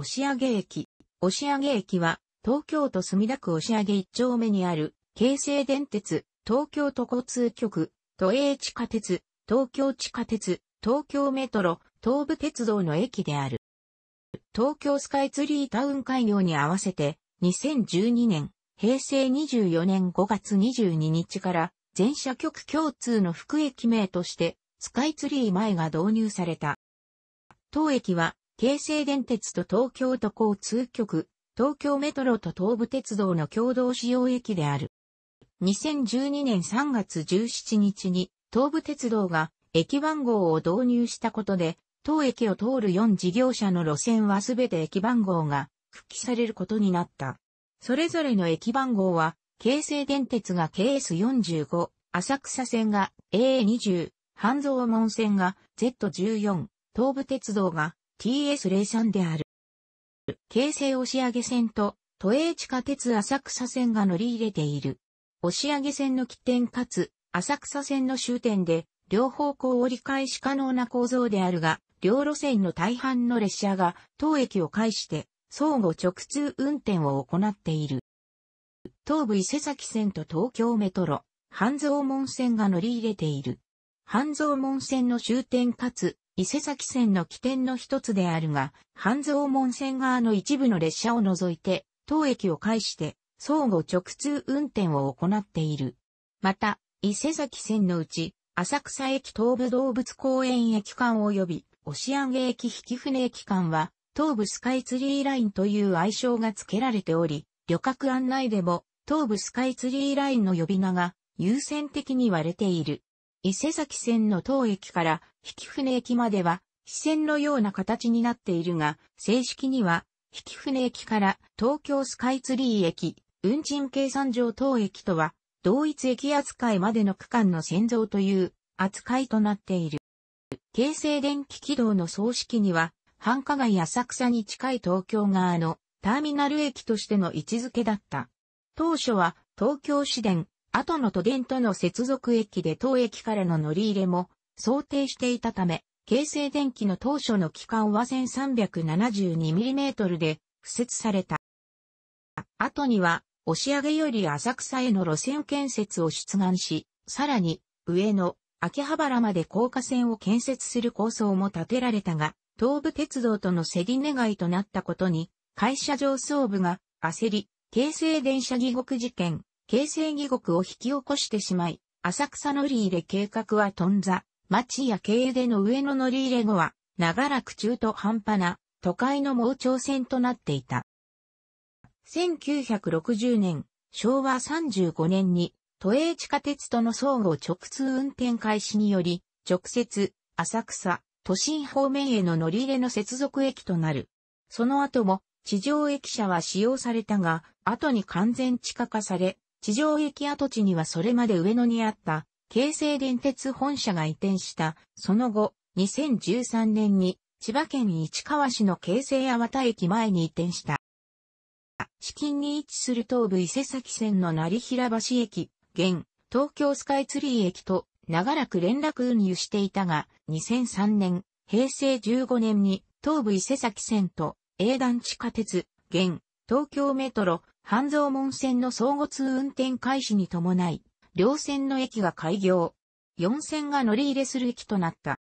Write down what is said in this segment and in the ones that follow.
押上駅。押上駅は、東京都墨田区押上一丁目にある、京成電鉄、東京都交通局、都営地下鉄、東京地下鉄、東京メトロ、東武鉄道の駅である。東京スカイツリータウン開業に合わせて、2012年、平成24年5月22日から、全社局共通の副駅名として、スカイツリー前が導入された。当駅は、京成電鉄と東京都交通局、東京メトロと東武鉄道の共同使用駅である。2012年3月17日に東武鉄道が駅番号を導入したことで、当駅を通る4事業者の路線はすべて駅番号が復帰されることになった。それぞれの駅番号は、京成電鉄が KS45、浅草線が A20、半蔵門線が Z14、東武鉄道が TS03 である。京成押上線と都営地下鉄浅草線が乗り入れている。押上線の起点かつ浅草線の終点で両方向折り返し可能な構造であるが、両路線の大半の列車が当駅を介して相互直通運転を行っている。東武伊勢崎線と東京メトロ、半蔵門線が乗り入れている。半蔵門線の終点かつ伊勢崎線の起点の一つであるが、半蔵門線側の一部の列車を除いて、当駅を介して、相互直通運転を行っている。また、伊勢崎線のうち、浅草駅東武動物公園駅間及び、押上駅引船駅間は、東武スカイツリーラインという愛称が付けられており、旅客案内でも、東武スカイツリーラインの呼び名が、優先的に割れている。伊勢崎線の当駅から引船駅までは、支線のような形になっているが、正式には、引船駅から東京スカイツリー駅、運賃計算上当駅とは、同一駅扱いまでの区間の線像という扱いとなっている。京成電気軌道の総式には、繁華街浅草に近い東京側のターミナル駅としての位置づけだった。当初は東京市電、後の都電との接続駅で当駅からの乗り入れも想定していたため、京成電機の当初の機関は 1372mm で敷設された。後には、押上より浅草への路線建設を出願し、さらに、上野、秋葉原まで高架線を建設する構想も立てられたが、東武鉄道との競り願いとなったことに、会社上層部が焦り、京成電車疑国事件、京成疑国を引き起こしてしまい、浅草乗り入れ計画は頓挫。町や経営での上の乗り入れ後は、長らく中途半端な都会の盲腸線となっていた。1960年、昭和35年に、都営地下鉄との相互直通運転開始により、直接、浅草、都心方面への乗り入れの接続駅となる。その後も、地上駅舎は使用されたが、後に完全地下化され、地上駅跡地にはそれまで上野にあった京成電鉄本社が移転した、その後、2013年に千葉県市川市の京成八幡駅前に移転した。資金に位置する東部伊勢崎線の成平橋駅、現、東京スカイツリー駅と長らく連絡運輸していたが、2003年、平成15年に東部伊勢崎線と営団地下鉄、現、東京メトロ、半蔵門線の相互通運転開始に伴い、両線の駅が開業。4線が乗り入れする駅となった。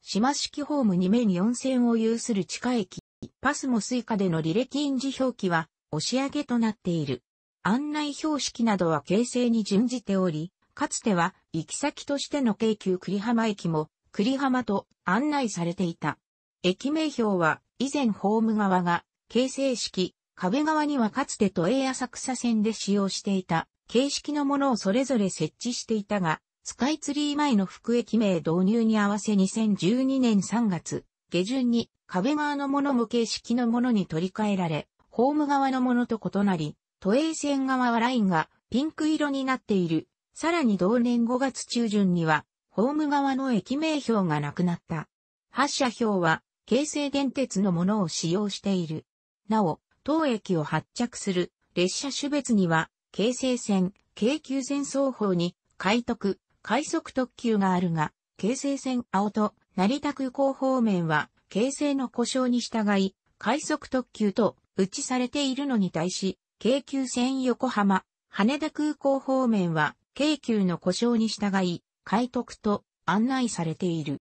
島式ホーム2面4線を有する地下駅、パスモスイカでの履歴印字表記は、押し上げとなっている。案内標識などは形成に準じており、かつては行き先としての京急栗浜駅も栗浜と案内されていた。駅名標は以前ホーム側が形成式、壁側にはかつて都営浅草線で使用していた形式のものをそれぞれ設置していたが、スカイツリー前の副駅名導入に合わせ2012年3月、下旬に壁側のものも形式のものに取り替えられ、ホーム側のものと異なり、都営線側はラインがピンク色になっている。さらに同年5月中旬には、ホーム側の駅名表がなくなった。発車表は、京成電鉄のものを使用している。なお、当駅を発着する列車種別には、京成線、京急線双方に、快特、快速特急があるが、京成線青と成田空港方面は、京成の故障に従い、快速特急と打ちされているのに対し、京急線横浜、羽田空港方面は、京急の故障に従い、快特と案内されている。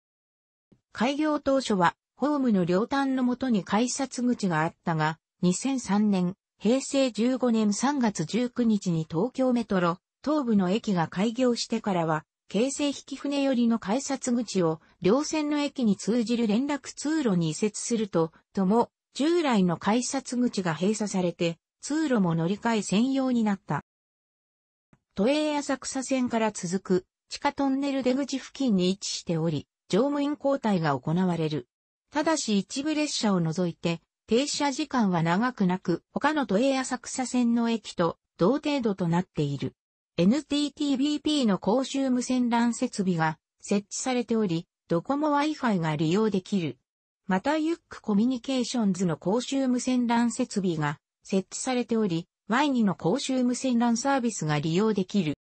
開業当初は、ホームの両端のもとに改札口があったが、2003年、平成15年3月19日に東京メトロ、東部の駅が開業してからは、京成引船寄りの改札口を両線の駅に通じる連絡通路に移設すると、とも、従来の改札口が閉鎖されて、通路も乗り換え専用になった。都営浅草線から続く地下トンネル出口付近に位置しており、乗務員交代が行われる。ただし一部列車を除いて、停車時間は長くなく、他の都営浅草線の駅と同程度となっている。NTTBP の公衆無線 LAN 設備が設置されており、ドコモ Wi-Fi が利用できる。またユックコミュニケーションズの公衆無線 LAN 設備が設置されており、Y2 の公衆無線 LAN サービスが利用できる。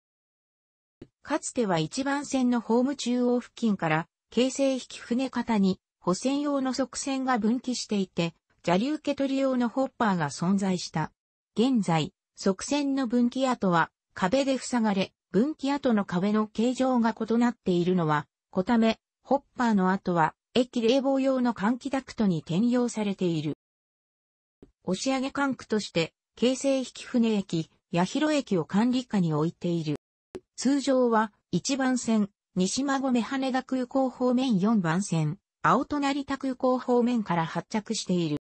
かつては1番線のホーム中央付近から、京成引船型に補線用の側線が分岐していて、砂利受け取り用のホッパーが存在した。現在、側線の分岐跡は壁で塞がれ、分岐跡の壁の形状が異なっているのは、こため、ホッパーの跡は、駅冷房用の換気ダクトに転用されている。押上管区として、京成引船駅、八広駅を管理下に置いている。通常は、1番線、西馬込羽田空港方面4番線、青隣田空港方面から発着している。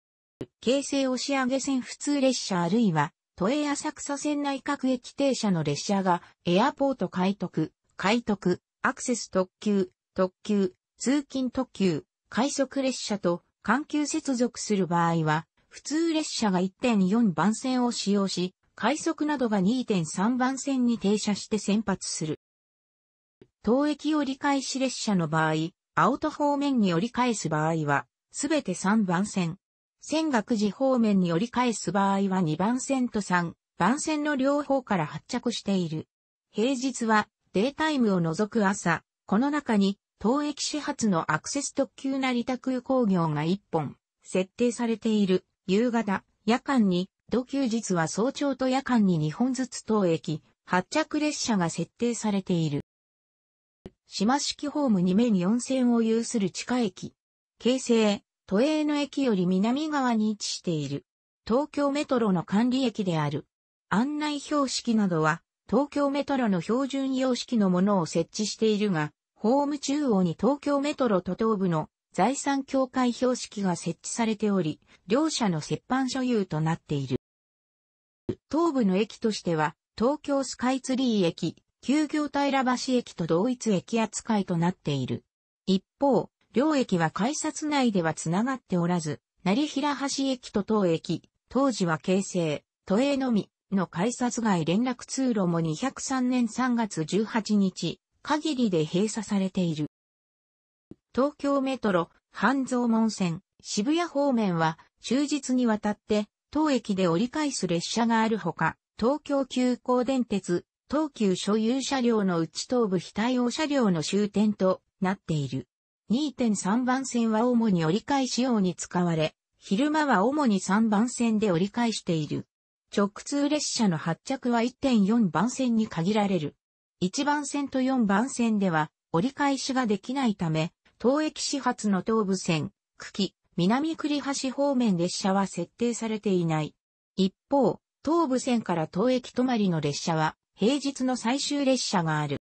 京成押上線普通列車あるいは、都営浅草線内各駅停車の列車が、エアポート開徳、快徳、アクセス特急、特急、通勤特急、快速列車と環球接続する場合は、普通列車が1.4番線を使用し、快速などが2.3番線に停車して先発する。当駅折り返し列車の場合、青ト方面に折り返す場合は、すべて3番線、千岳寺方面に折り返す場合は2番線と3番線の両方から発着している。平日はデータイムを除く朝、この中に当駅始発のアクセス特急成田空港業が1本設定されている。夕方、夜間に、土休日は早朝と夜間に2本ずつ当駅、発着列車が設定されている。島式ホーム2面4線を有する地下駅。京成、都営の駅より南側に位置している。東京メトロの管理駅である。案内標識などは、東京メトロの標準様式のものを設置しているが、ホーム中央に東京メトロ都東部の財産協会標識が設置されており、両社の折半所有となっている。東部の駅としては、東京スカイツリー駅、旧業平橋駅と同一駅扱いとなっている。一方、両駅は改札内では繋がっておらず、成平橋駅と当駅、当時は京成、都営のみの改札外連絡通路も203年3月18日、限りで閉鎖されている。東京メトロ、半蔵門線、渋谷方面は、終日にわたって、当駅で折り返す列車があるほか、東京急行電鉄、東急所有車両の内東部非対応車両の終点となっている。2.3番線は主に折り返し用に使われ、昼間は主に3番線で折り返している。直通列車の発着は1.4番線に限られる。1番線と4番線では折り返しができないため、東駅始発の東武線、久喜、南栗橋方面列車は設定されていない。一方、東武線から東駅止まりの列車は平日の最終列車がある。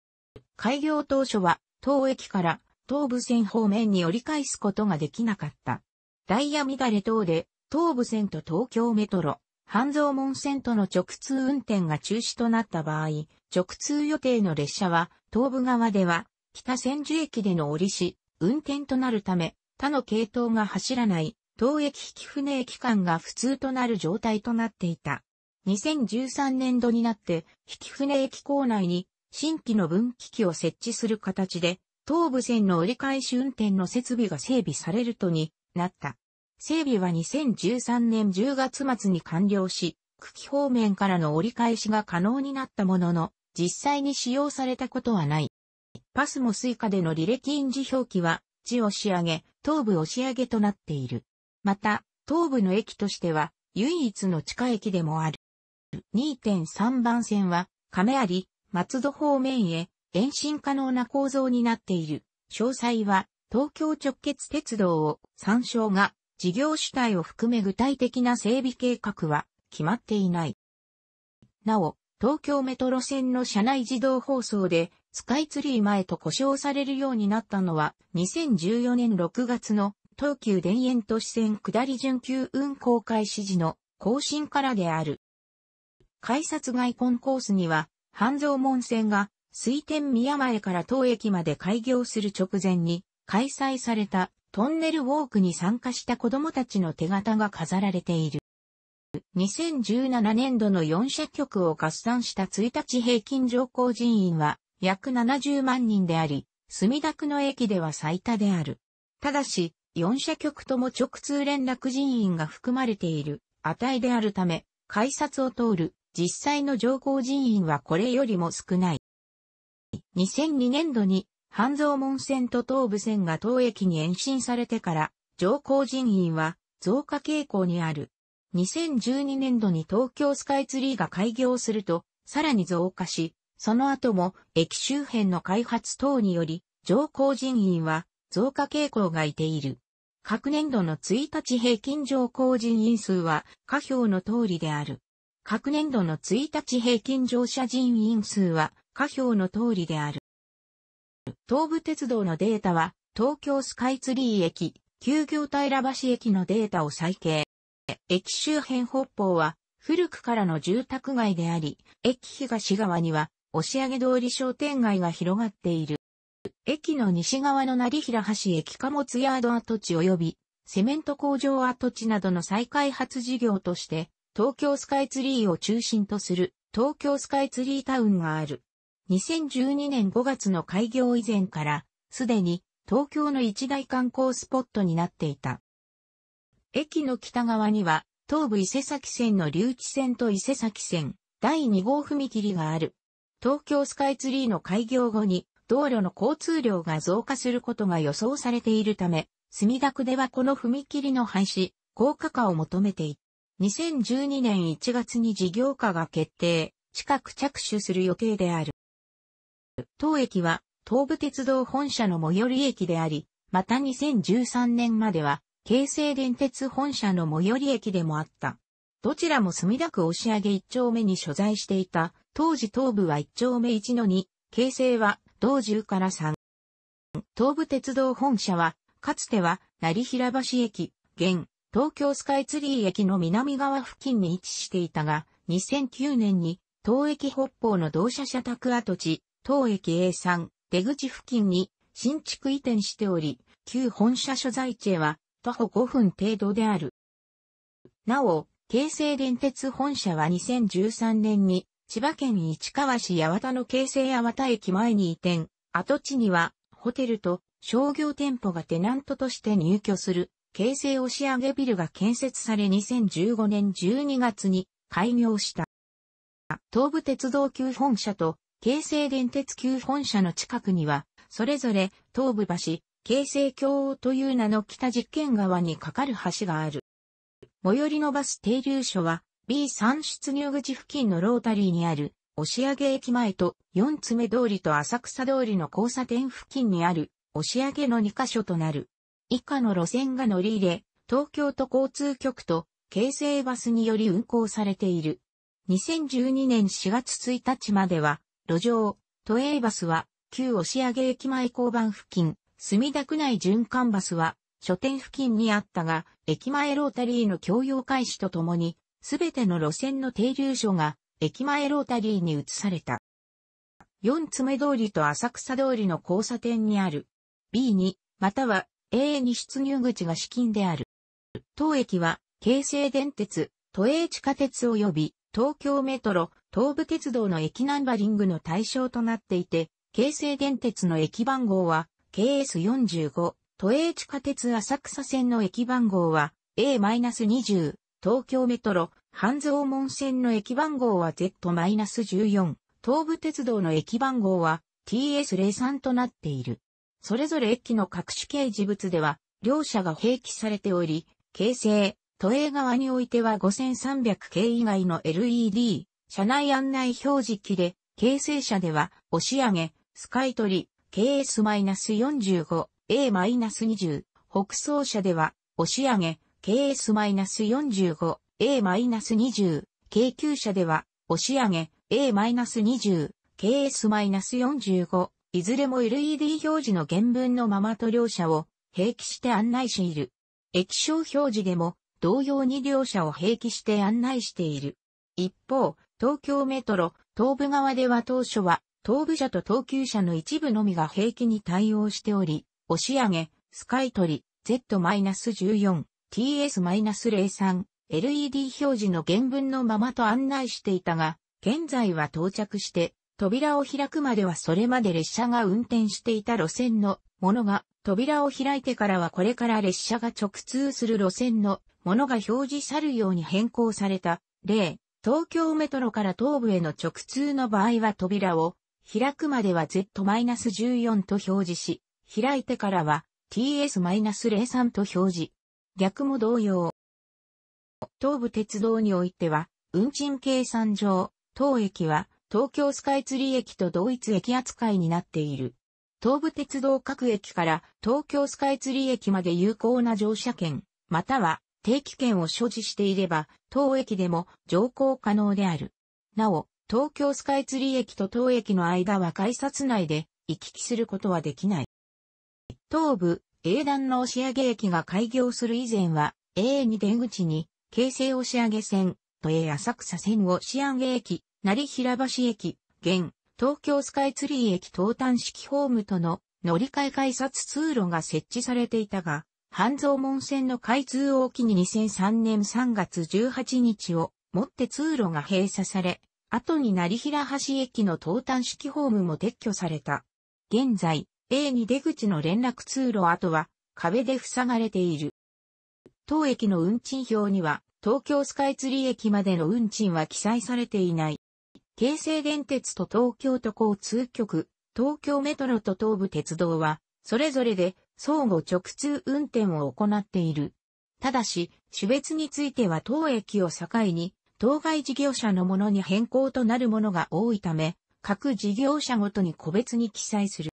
開業当初は東駅から東武線方面に折り返すことができなかった。ダイヤ乱れ等で、東武線と東京メトロ、半蔵門線との直通運転が中止となった場合、直通予定の列車は、東武側では、北千住駅での折りし、運転となるため、他の系統が走らない、東駅引船駅間が普通となる状態となっていた。2013年度になって、引船駅構内に新規の分岐器を設置する形で、東武線の折り返し運転の設備が整備されるとになった。整備は2013年10月末に完了し、久喜方面からの折り返しが可能になったものの、実際に使用されたことはない。パスもスイカでの履歴印字表記は、地を仕上げ、東部を仕上げとなっている。また、東部の駅としては、唯一の地下駅でもある。2.3番線は、亀有、松戸方面へ、延伸可能な構造になっている。詳細は、東京直結鉄道を参照が、事業主体を含め具体的な整備計画は決まっていない。なお、東京メトロ線の車内自動放送で、スカイツリー前と呼称されるようになったのは、2014年6月の東急田園都市線下り準急運行開始時の更新からである。改札外コンコースには、半蔵門線が水天宮前から当駅まで開業する直前に開催されたトンネルウォークに参加した子供たちの手形が飾られている。2017年度の4社局を合算した1日平均乗降人員は約70万人であり、墨田区の駅では最多である。ただし、4社局とも直通連絡人員が含まれている値であるため、改札を通る実際の乗降人員はこれよりも少ない。2002年度に半蔵門線と東武線が当駅に延伸されてから、乗降人員は増加傾向にある。2012年度に東京スカイツリーが開業すると、さらに増加し、その後も駅周辺の開発等により、乗降人員は増加傾向がいている。各年度の1日平均乗降人員数は下表の通りである。各年度の1日平均乗車人員数は下表の通りである。東武鉄道のデータは、東京スカイツリー駅、旧業平橋駅のデータを再計。駅周辺北方は、古くからの住宅街であり、駅東側には、押上通り商店街が広がっている。駅の西側の成平橋駅貨物ヤード跡地及び、セメント工場跡地などの再開発事業として、東京スカイツリーを中心とする東京スカイツリータウンがある。2012年5月の開業以前から、すでに東京の一大観光スポットになっていた。駅の北側には、東武伊勢崎線の留置線と伊勢崎線、第2号踏切がある。東京スカイツリーの開業後に、道路の交通量が増加することが予想されているため、墨田区ではこの踏切の廃止、高架化を求めていた。2012年1月に事業化が決定、近く着手する予定である。当駅は東武鉄道本社の最寄り駅であり、また2013年までは京成電鉄本社の最寄り駅でもあった。どちらも墨田区押上一丁目に所在していた、当時東武は一丁目一の二、京成は同十から三。東武鉄道本社は、かつては成平橋駅、現、東京スカイツリー駅の南側付近に位置していたが、2009年に、東駅北方の同社社宅跡地、当駅 A 3出口付近に新築移転しており、旧本社所在地へは徒歩5分程度である。なお、京成電鉄本社は2013年に千葉県市川市八幡の京成八幡駅前に移転、跡地にはホテルと商業店舗がテナントとして入居する京成押上ビルが建設され2015年12月に開業した。東武鉄道旧本社と京成電鉄旧本社の近くには、それぞれ東部橋、京成京王という名の北実験川に架かる橋がある。最寄りのバス停留所は B3 出入口付近のロータリーにある押上駅前と四つ目通りと浅草通りの交差点付近にある押上の2カ所となる。以下の路線が乗り入れ、東京都交通局と京成バスにより運行されている。2012年4月1日までは路上、都営バスは、旧押上駅前交番付近、墨田区内循環バスは、書店付近にあったが、駅前ロータリーの共用開始とともに、すべての路線の停留所が、駅前ロータリーに移された。四爪通りと浅草通りの交差点にある、B2、または A に出入口が資金である。当駅は、京成電鉄、都営地下鉄及び東京メトロ、東武鉄道の駅ナンバリングの対象となっていて、京成電鉄の駅番号は KS45、都営地下鉄浅草線の駅番号は A-20、東京メトロ、半蔵門線の駅番号は Z-14、東武鉄道の駅番号は TS03 となっている。それぞれ駅の各種掲示物では、両者が併記されており、京成、都営側においては5300系以外の LED、車内案内表示機で、形成車では、押上、スカイトリ、KS-45、A-20、北総車では、押上、KS-45、A-20、京急車では、押上、A-20、KS-45、いずれも LED 表示の原文のままと両者を併記して案内している。液晶表示でも同様に両者を併記して案内している。一方、東京メトロ、東部側では当初は、東部車と東急車の一部のみが併記に対応しており、押上、スカイトリ、Z-14、TS-03、LED 表示の原文のままと案内していたが、現在は到着して、扉を開くまではそれまで列車が運転していた路線のものが、扉を開いてからはこれから列車が直通する路線のものが表示さるように変更された、例、東京メトロから東部への直通の場合は扉を開くまでは Z-14 と表示し、開いてからは TS-03 と表示。逆も同様。東武鉄道においては、運賃計算上、当駅は東京スカイツリー駅と同一駅扱いになっている。東武鉄道各駅から東京スカイツリー駅まで有効な乗車券、または定期券を所持していれば、当駅でも乗降可能である。なお、東京スカイツリー駅と当駅の間は改札内で行き来することはできない。東部、英断の押上駅が開業する以前は、A2 出口に、京成押上線、都営浅草線押上駅、成平橋駅、現、東京スカイツリー駅東端式ホームとの乗り換え改札通路が設置されていたが、半蔵門線の開通を機に2003年3月18日をもって通路が閉鎖され、後に成平橋駅の東端式ホームも撤去された。現在、a に出口の連絡通路跡は壁で塞がれている。当駅の運賃表には、東京スカイツリー駅までの運賃は記載されていない。京成電鉄と東京都交通局、東京メトロと東武鉄道は、それぞれで相互直通運転を行っている。ただし、種別については当駅を境に、当該事業者のものに変更となるものが多いため、各事業者ごとに個別に記載する。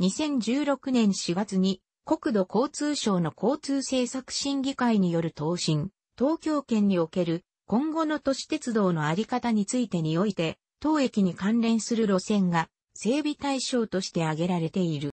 2016年4月に国土交通省の交通政策審議会による答申、東京圏における今後の都市鉄道のあり方についてにおいて、当駅に関連する路線が整備対象として挙げられている。